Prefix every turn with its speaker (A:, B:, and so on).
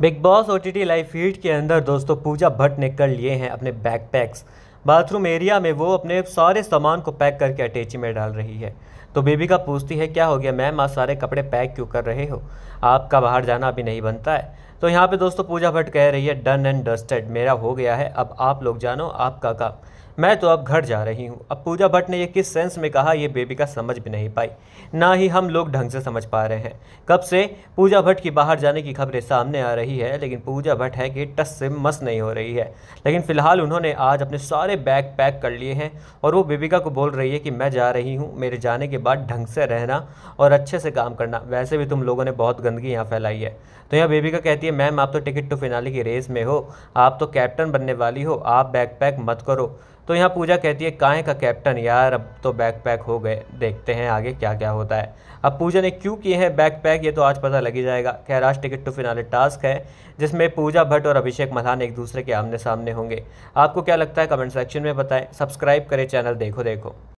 A: big Boss O T live feed के अंदर दोस्तों पूजा भट्ट ने कर लिए हैं अपने बैकपैक्स बाथरूम एरिया में वो अपने सारे सामान को पैक करके अटैची में डाल रही है तो बेबी का पूछती है क्या हो गया मैम आप सारे कपड़े पैक क्यों कर रहे हो आपका बाहर जाना अभी नहीं बनता है तो यहाँ पे दोस्तों पूजा भट्ट कह रही है डन एंड डस्टेड मेरा हो गया है अब आप लोग जानो आपका काम मैं तो अब घर जा रही हूँ अब पूजा भट्ट ने यह किस सेंस में कहा यह बेबी का समझ भी नहीं पाई ना ही हम लोग ढंग से समझ पा रहे हैं कब से पूजा भट्ट की बाहर जाने की खबरें सामने आ रही है लेकिन पूजा भट्ट है कि टस से मस नहीं हो रही है लेकिन फिलहाल उन्होंने आज अपने सारे बैग पैक कर लिए हैं और वो बेबिका को बोल रही है कि मैं जा रही हूँ मेरे जाने के बाद ढंग से रहना और अच्छे से काम करना वैसे भी तुम लोगों ने बहुत गंदगी यहाँ फैलाई है तो यहाँ बेबिका कहती है मैम आप तो टिकट टू फिनाली की रेस में हो आप तो कैप्टन बनने वाली हो आप बैग पैक मत करो तो यहाँ पूजा कहती है काहे का कैप्टन यार अब तो बैकपैक हो गए देखते हैं आगे क्या क्या होता है अब पूजा ने क्यों किए हैं बैकपैक ये तो आज पता लग ही जाएगा खैर टिकट टू फिनाले टास्क है जिसमें पूजा भट्ट और अभिषेक मल्हान एक दूसरे के आमने सामने होंगे आपको क्या लगता है कमेंट सेक्शन में बताएं सब्सक्राइब करें चैनल देखो देखो